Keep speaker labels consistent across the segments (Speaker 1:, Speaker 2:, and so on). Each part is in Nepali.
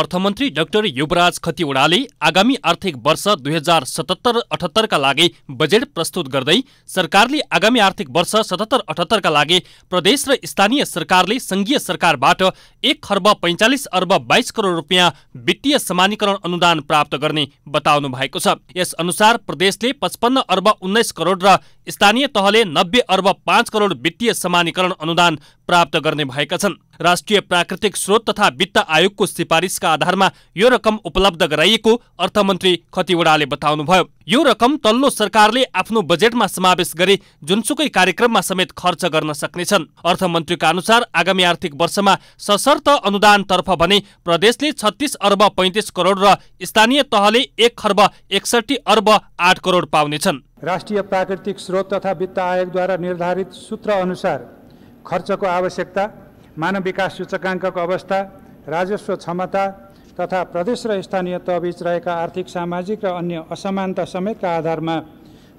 Speaker 1: अर्थमन्त्री डाक्टर युवराज खतिवड़ाले आगामी आर्थिक वर्ष दुई हजार सतहत्तर अठहत्तरका लागि बजेट प्रस्तुत गर्दै सरकारले आगामी आर्थिक वर्ष सतहत्तर अठहत्तरका लागि प्रदेश र स्थानीय सरकारले संघीय सरकारबाट एक खर्ब पैँचालिस अर्ब बाइस करोड रुपियाँ वित्तीय समानीकरण अनुदान प्राप्त गर्ने बताउनु भएको छ यस अनुसार प्रदेशले पचपन्न अर्ब उन्नाइस करोड र स्थानीय तहले नब्बे अर्ब पाँच करोड वित्तीय समानीकरण अनुदान प्राप्त गर्ने भएका छन् राष्ट्रिय प्राकृतिक स्रोत तथा वित्त आयोगको सिफारिसका आधारमा यो रकम उपलब्ध गराइएको अर्थमन्त्री खतिवड़ाले बताउनुभयो यो रकम तल्लो सरकारले आफ्नो बजेटमा समावेश गरी जुनसुकै कार्यक्रममा समेत खर्च गर्न सक्नेछन् अर्थमन्त्रीका अनुसार आगामी आर्थिक वर्षमा सशर्त अनुदान तर्फ भने प्रदेशले छत्तिस अर्ब पैँतिस करोड र स्थानीय तहले एक खर्ब एकसठी अर्ब आठ करोड पाउनेछन्
Speaker 2: राष्ट्रिय प्राकृतिक स्रोत तथा वित्त आयोगद्वारा निर्धारित सूत्र अनुसार खर्चको आवश्यकता मानव विकास सूचकाङ्कको अवस्था राजस्व क्षमता तथा प्रदेश र स्थानीय तहबीच रहेका आर्थिक सामाजिक र अन्य असमानता समेतका आधारमा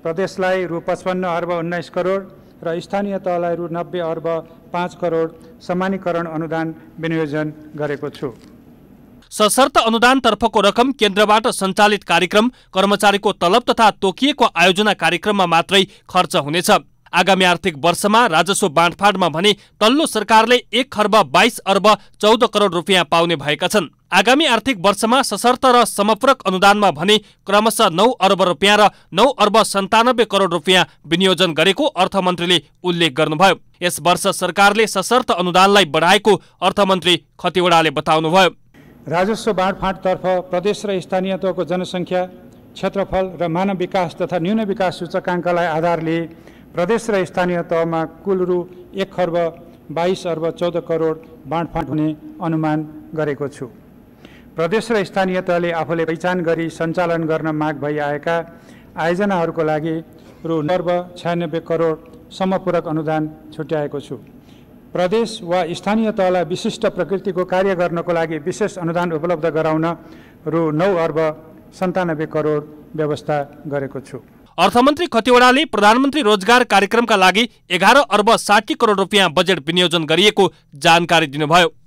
Speaker 2: प्रदेशलाई रु पचपन्न अर्ब उन्नाइस करोड र स्थानीय तहलाई रु नब्बे अर्ब पाँच करोड समानीकरण अनुदान विनियोजन गरेको छु
Speaker 1: सशर्त अनुदानतर्फको रकम केन्द्रबाट सञ्चालित कार्यक्रम कर्मचारीको तलब तथा तोकिएको आयोजना कार्यक्रममा मात्रै खर्च हुनेछ आगामी आर्थिक वर्षमा राजस्व बाँडफाँडमा भने तल्लो सरकारले एक खर्ब बाइस अर्ब चौध करोड रुपियाँ पाउने भएका छन् आगामी आर्थिक वर्षमा सशर्त र समपूरक अनुदानमा भने क्रमशः नौ अर्ब रुपियाँ र नौ अर्ब सन्तानब्बे करोड रुपियाँ विनियोजन गरेको अर्थमन्त्रीले उल्लेख गर्नुभयो यस वर्ष सरकारले सशर्त अनुदानलाई बढाएको अर्थमन्त्री खतिवडाले बताउनुभयो
Speaker 2: राजस्व बाँडफाँडतर्फ प्रदेश र स्थानीय तहको जनसङ्ख्या क्षेत्रफल र मानव विकास तथा न्यून विकास सूचकाङ्कलाई आधारले प्रदेश र स्थानीय तहमा कुल रु एक खर्ब बाइस अर्ब चौध करोड बाँडफाँड हुने अनुमान गरेको छु प्रदेश र स्थानीय तहले आफूले पहिचान गरी सञ्चालन गर्न माग भई आएका आयोजनाहरूको लागि रु नर्ब छयानब्बे करोडसम्म पूरक अनुदान छुट्याएको छु प्रदेश वा स्थानीय तहलाई विशिष्ट प्रकृतिको कार्य गर्नको लागि विशेष अनुदान उपलब्ध गराउन रु नौ अर्ब सन्तानब्बे करोड व्यवस्था गरेको छु
Speaker 1: अर्थमन्त्री खतिवड़ाले प्रधानमन्त्री रोजगार कार्यक्रमका लागि एघार अर्ब साठी करोड रुपियाँ बजेट विनियोजन गरिएको जानकारी दिनुभयो